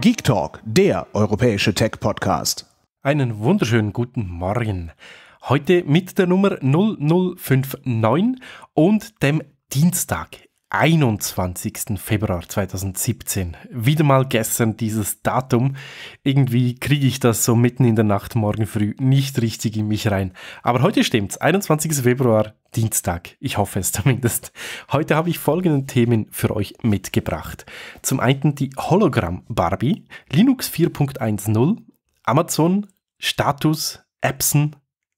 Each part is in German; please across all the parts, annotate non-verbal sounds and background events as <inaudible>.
Geek Talk, der europäische Tech-Podcast. Einen wunderschönen guten Morgen. Heute mit der Nummer 0059 und dem Dienstag. 21. Februar 2017. Wieder mal gestern dieses Datum. Irgendwie kriege ich das so mitten in der Nacht, morgen früh nicht richtig in mich rein. Aber heute stimmt's. 21. Februar, Dienstag. Ich hoffe es zumindest. Heute habe ich folgende Themen für euch mitgebracht. Zum einen die Hologramm Barbie, Linux 4.10, Amazon, Status, Epson,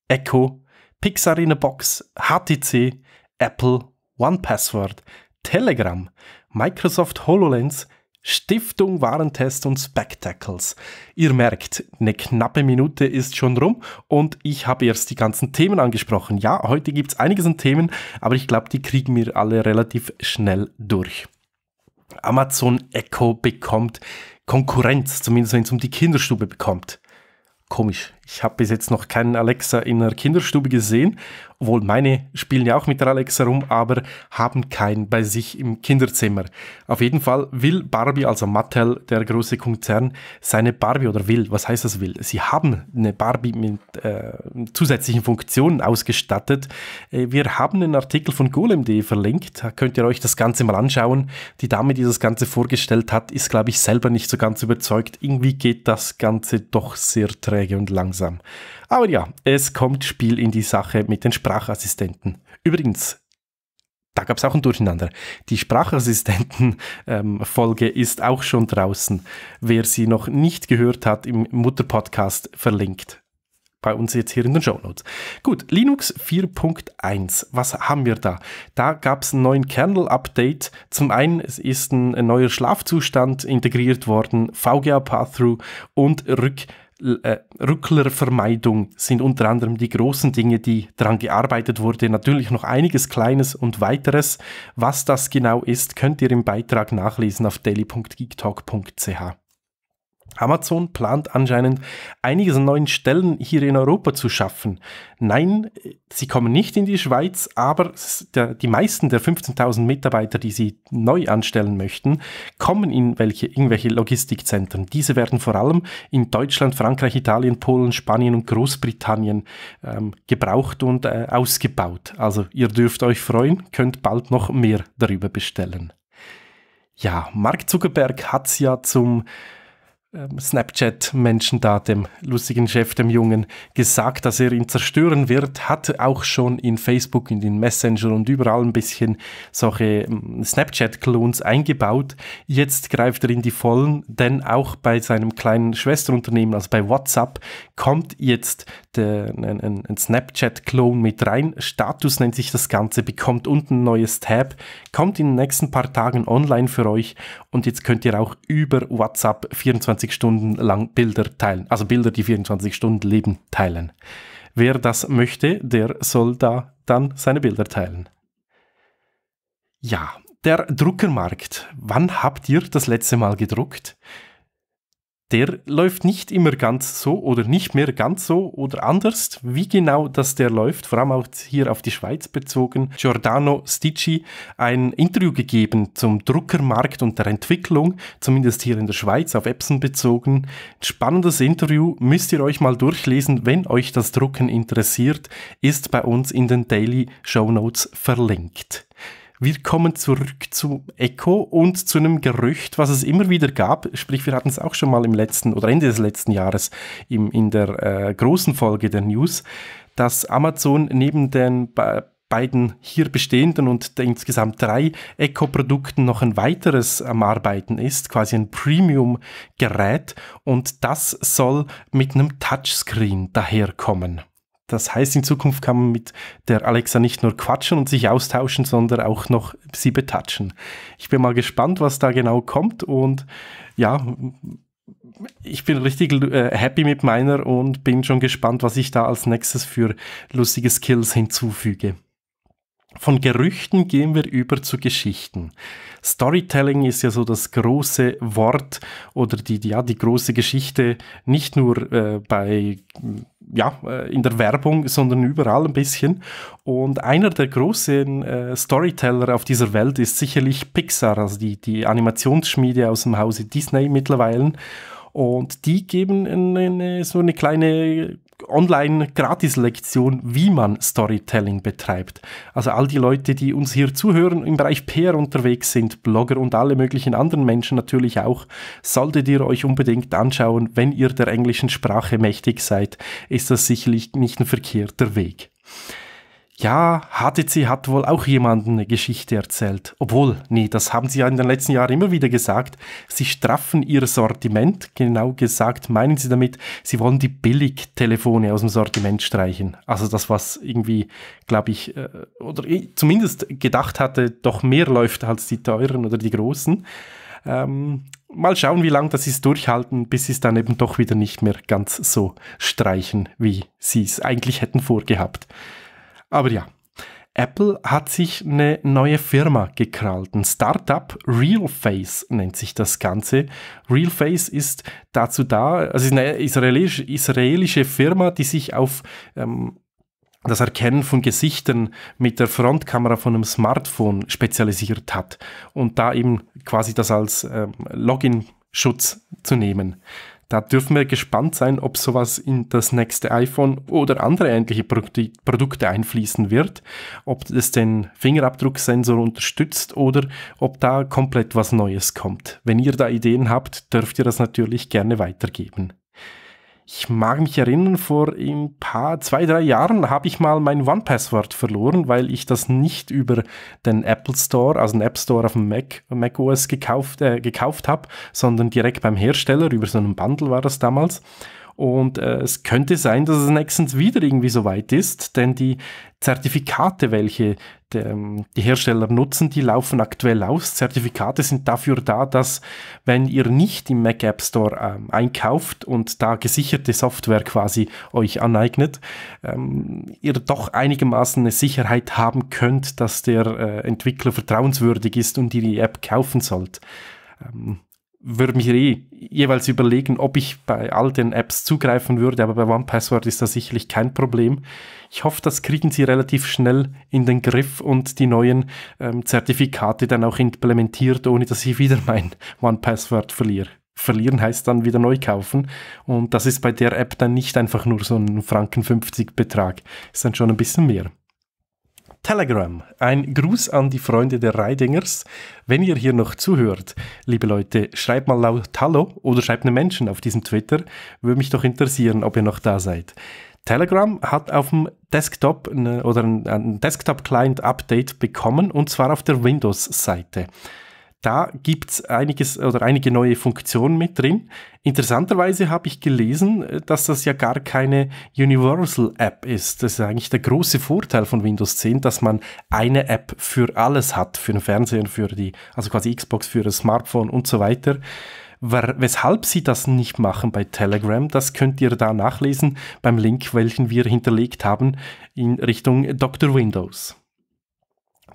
Echo, Pixar in a Box, HTC, Apple, One Password, Telegram, Microsoft HoloLens, Stiftung Warentest und Spectacles. Ihr merkt, eine knappe Minute ist schon rum und ich habe erst die ganzen Themen angesprochen. Ja, heute gibt es einiges an Themen, aber ich glaube, die kriegen wir alle relativ schnell durch. Amazon Echo bekommt Konkurrenz, zumindest wenn es um die Kinderstube bekommt. Komisch, ich habe bis jetzt noch keinen Alexa in der Kinderstube gesehen, obwohl meine spielen ja auch mit der Alexa rum, aber haben keinen bei sich im Kinderzimmer. Auf jeden Fall will Barbie, also Mattel, der große Konzern, seine Barbie oder will, was heißt das will? Sie haben eine Barbie mit äh, zusätzlichen Funktionen ausgestattet. Äh, wir haben einen Artikel von golem.de verlinkt, da könnt ihr euch das Ganze mal anschauen. Die Dame, die das Ganze vorgestellt hat, ist, glaube ich, selber nicht so ganz überzeugt. Irgendwie geht das Ganze doch sehr träge und langsam langsam. Aber ja, es kommt Spiel in die Sache mit den Sprachassistenten. Übrigens, da gab es auch ein Durcheinander. Die Sprachassistenten-Folge ähm, <laughs> ist auch schon draußen. Wer sie noch nicht gehört hat, im Mutter-Podcast verlinkt. Bei uns jetzt hier in den Show Notes. Gut, Linux 4.1. Was haben wir da? Da gab es einen neuen Kernel-Update. Zum einen ist ein, ein neuer Schlafzustand integriert worden, VGA Pathrough und Rück- äh, Rücklervermeidung sind unter anderem die großen Dinge, die daran gearbeitet wurde. Natürlich noch einiges Kleines und weiteres. Was das genau ist, könnt ihr im Beitrag nachlesen auf daily.geektalk.ch. Amazon plant anscheinend einiges an neuen Stellen hier in Europa zu schaffen. Nein, sie kommen nicht in die Schweiz, aber die meisten der 15.000 Mitarbeiter, die sie neu anstellen möchten, kommen in welche, irgendwelche Logistikzentren. Diese werden vor allem in Deutschland, Frankreich, Italien, Polen, Spanien und Großbritannien ähm, gebraucht und äh, ausgebaut. Also ihr dürft euch freuen, könnt bald noch mehr darüber bestellen. Ja, Mark Zuckerberg hat es ja zum ähm, Snapchat-Menschen da, dem lustigen Chef, dem Jungen, gesagt, dass er ihn zerstören wird, hat auch schon in Facebook, in den Messenger und überall ein bisschen solche ähm, snapchat clones eingebaut. Jetzt greift er in die Vollen, denn auch bei seinem kleinen Schwesterunternehmen, also bei WhatsApp, kommt jetzt der, ein, ein, ein snapchat clone mit rein. Status nennt sich das Ganze, bekommt unten ein neues Tab, kommt in den nächsten paar Tagen online für euch und jetzt könnt ihr auch über WhatsApp 24 24 Stunden lang Bilder teilen, also Bilder, die 24 Stunden leben, teilen. Wer das möchte, der soll da dann seine Bilder teilen. Ja, der Druckermarkt. Wann habt ihr das letzte Mal gedruckt? der läuft nicht immer ganz so oder nicht mehr ganz so oder anders, wie genau das der läuft, vor allem auch hier auf die Schweiz bezogen. Giordano Sticci ein Interview gegeben zum Druckermarkt und der Entwicklung, zumindest hier in der Schweiz auf Epson bezogen. Spannendes Interview, müsst ihr euch mal durchlesen, wenn euch das Drucken interessiert, ist bei uns in den Daily Show Notes verlinkt. Wir kommen zurück zu Echo und zu einem Gerücht, was es immer wieder gab. Sprich, wir hatten es auch schon mal im letzten oder Ende des letzten Jahres im, in der äh, großen Folge der News, dass Amazon neben den beiden hier bestehenden und insgesamt drei echo produkten noch ein weiteres am Arbeiten ist, quasi ein Premium-Gerät und das soll mit einem Touchscreen daherkommen. Das heißt, in Zukunft kann man mit der Alexa nicht nur quatschen und sich austauschen, sondern auch noch sie betatschen. Ich bin mal gespannt, was da genau kommt und ja, ich bin richtig äh, happy mit meiner und bin schon gespannt, was ich da als nächstes für lustige Skills hinzufüge. Von Gerüchten gehen wir über zu Geschichten. Storytelling ist ja so das große Wort oder die, ja, die große Geschichte, nicht nur äh, bei, ja, äh, in der Werbung, sondern überall ein bisschen. Und einer der großen äh, Storyteller auf dieser Welt ist sicherlich Pixar, also die, die Animationsschmiede aus dem Hause Disney mittlerweile. Und die geben eine, so eine kleine Online-Gratis-Lektion, wie man Storytelling betreibt. Also all die Leute, die uns hier zuhören, im Bereich PR unterwegs sind, Blogger und alle möglichen anderen Menschen natürlich auch, solltet ihr euch unbedingt anschauen, wenn ihr der englischen Sprache mächtig seid, ist das sicherlich nicht ein verkehrter Weg ja, HTC hat wohl auch jemandem eine Geschichte erzählt. Obwohl, nee, das haben sie ja in den letzten Jahren immer wieder gesagt. Sie straffen ihr Sortiment. Genau gesagt meinen sie damit, sie wollen die Billigtelefone aus dem Sortiment streichen. Also das, was irgendwie, glaube ich, äh, oder zumindest gedacht hatte, doch mehr läuft als die teuren oder die großen. Ähm, mal schauen, wie lange das ist durchhalten, bis sie es dann eben doch wieder nicht mehr ganz so streichen, wie sie es eigentlich hätten vorgehabt. Aber ja, Apple hat sich eine neue Firma gekrallt. Ein Startup, RealFace nennt sich das Ganze. RealFace ist dazu da, also ist eine israelisch, israelische Firma, die sich auf ähm, das Erkennen von Gesichtern mit der Frontkamera von einem Smartphone spezialisiert hat und da eben quasi das als ähm, Login-Schutz zu nehmen. Da dürfen wir gespannt sein, ob sowas in das nächste iPhone oder andere ähnliche Produkte einfließen wird, ob es den Fingerabdrucksensor unterstützt oder ob da komplett was Neues kommt. Wenn ihr da Ideen habt, dürft ihr das natürlich gerne weitergeben. Ich mag mich erinnern, vor ein paar, zwei, drei Jahren habe ich mal mein One-Password verloren, weil ich das nicht über den Apple Store, also den App Store auf dem Mac, Mac OS gekauft, äh, gekauft habe, sondern direkt beim Hersteller, über so einen Bundle war das damals. Und äh, es könnte sein, dass es nächstens wieder irgendwie so weit ist, denn die Zertifikate, welche die, ähm, die Hersteller nutzen, die laufen aktuell aus. Zertifikate sind dafür da, dass wenn ihr nicht im Mac App Store ähm, einkauft und da gesicherte Software quasi euch aneignet, ähm, ihr doch einigermaßen eine Sicherheit haben könnt, dass der äh, Entwickler vertrauenswürdig ist und ihr die App kaufen sollt. Ähm, würde mir eh jeweils überlegen, ob ich bei all den Apps zugreifen würde, aber bei OnePassword ist das sicherlich kein Problem. Ich hoffe, das kriegen sie relativ schnell in den Griff und die neuen ähm, Zertifikate dann auch implementiert, ohne dass ich wieder <laughs> mein OnePassword verliere. Verlieren heißt dann wieder neu kaufen und das ist bei der App dann nicht einfach nur so ein Franken 50 Betrag, ist dann schon ein bisschen mehr. Telegram. Ein Gruß an die Freunde der Reidingers. Wenn ihr hier noch zuhört, liebe Leute, schreibt mal laut Hallo oder schreibt einem Menschen auf diesem Twitter. Würde mich doch interessieren, ob ihr noch da seid. Telegram hat auf dem Desktop eine, oder ein, ein Desktop-Client-Update bekommen und zwar auf der Windows-Seite. Da gibt es einiges oder einige neue Funktionen mit drin. Interessanterweise habe ich gelesen, äh, dass das ja gar keine Universal App ist. Das ist eigentlich der große Vorteil von Windows 10, dass man eine App für alles hat, für den Fernseher, für die, also quasi Xbox, für das Smartphone und so weiter weshalb sie das nicht machen bei Telegram, das könnt ihr da nachlesen beim Link, welchen wir hinterlegt haben in Richtung Dr. Windows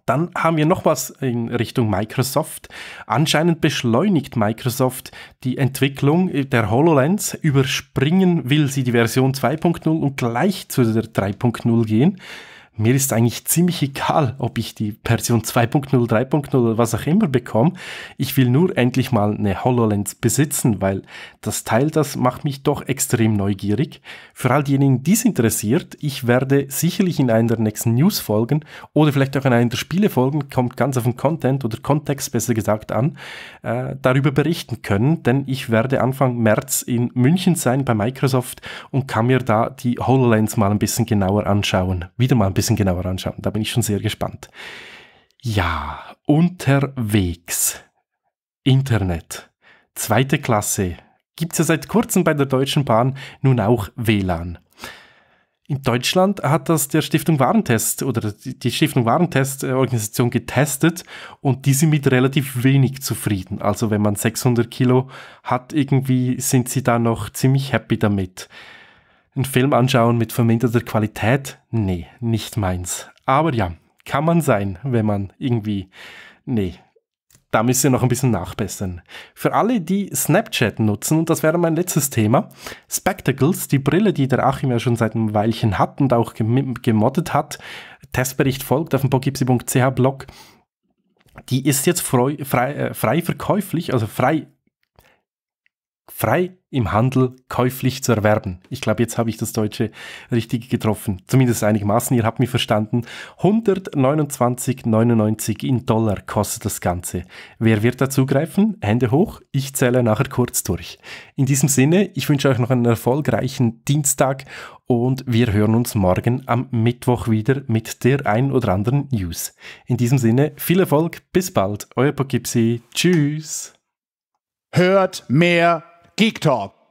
dann haben wir noch was in Richtung Microsoft. Anscheinend beschleunigt Microsoft die Entwicklung der HoloLens. Überspringen will sie die Version 2.0 und gleich zu der 3.0 gehen mir ist eigentlich ziemlich egal, ob ich die Version 2.0, 3.0 oder was auch immer bekomme. Ich will nur endlich mal eine HoloLens besitzen, weil das Teil, das macht mich doch extrem neugierig. Für all diejenigen, die es interessiert, ich werde sicherlich in einer der nächsten News-Folgen oder vielleicht auch in einer der Spiele-Folgen, kommt ganz auf den Content oder Kontext besser gesagt an, äh, darüber berichten können, denn ich werde Anfang März in München sein bei Microsoft und kann mir da die HoloLens mal ein bisschen genauer anschauen. Wieder mal ein bisschen bisschen genauer anschauen. Da bin ich schon sehr gespannt. Ja, unterwegs. Internet. Zweite Klasse. Gibt es ja seit kurzem bei der Deutschen Bahn nun auch WLAN. In Deutschland hat das der Stiftung Warentest oder die Stiftung Warentest Organisation getestet und die sind mit relativ wenig zufrieden. Also wenn man 600 Kilo hat, irgendwie sind sie da noch ziemlich happy damit einen Film anschauen mit verminderter Qualität? Nee, nicht meins. Aber ja, kann man sein, wenn man irgendwie. Nee, da müsst ihr noch ein bisschen nachbessern. Für alle, die Snapchat nutzen, und das wäre mein letztes Thema, Spectacles, die Brille, die der Achim ja schon seit einem Weilchen hat und auch gemoddet hat, Testbericht folgt auf dem bogipsi.ch Blog, die ist jetzt frei, frei, äh, frei verkäuflich, also frei frei im Handel käuflich zu erwerben. Ich glaube, jetzt habe ich das Deutsche richtig getroffen. Zumindest einigermaßen. Ihr habt mich verstanden. 129,99 in Dollar kostet das Ganze. Wer wird da zugreifen? Hände hoch. Ich zähle nachher kurz durch. In diesem Sinne, ich wünsche euch noch einen erfolgreichen Dienstag und wir hören uns morgen am Mittwoch wieder mit der ein oder anderen News. In diesem Sinne, viel Erfolg. Bis bald. Euer Pogipsi. Tschüss. Hört mehr Geek Talk.